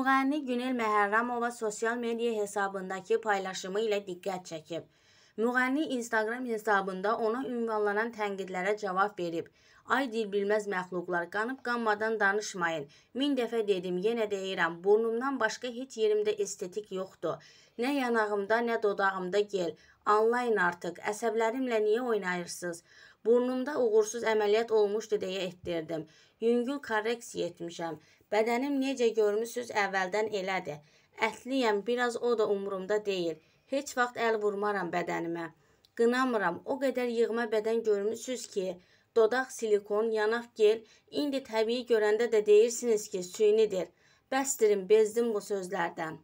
Müğənni Günel Məhərrəmova sosial media hesabındakı paylaşımı ilə diqqət çəkib. Müğənni Instagram hesabında ona ünvanlanan tənqidlərə cavab verib. Ay dilbilməz məxluqlar, qanıb-qanmadan danışmayın. Min dəfə dedim, yenə deyirəm, burnumdan başqa heç yerimdə estetik yoxdur. Nə yanağımda, nə dodağımda gel. Anlayın artıq, əsəblərimlə niyə oynayırsınız? Burnumda uğursuz əməliyyat olmuşdu deyə etdirdim. Yüngül korreksiya etmişəm. Bədənim necə görmüsüz əvvəldən elədir. Ətliyəm, biraz o da umurumda deyil. Heç vaxt əl vurmaram bədənimə. Qınamıram, o qədər yığma bədən görmüsüz ki, dodaq silikon, yanaq gel, indi təbii görəndə də deyirsiniz ki, süynidir. Bəstirin, bezdim bu sözlərdən.''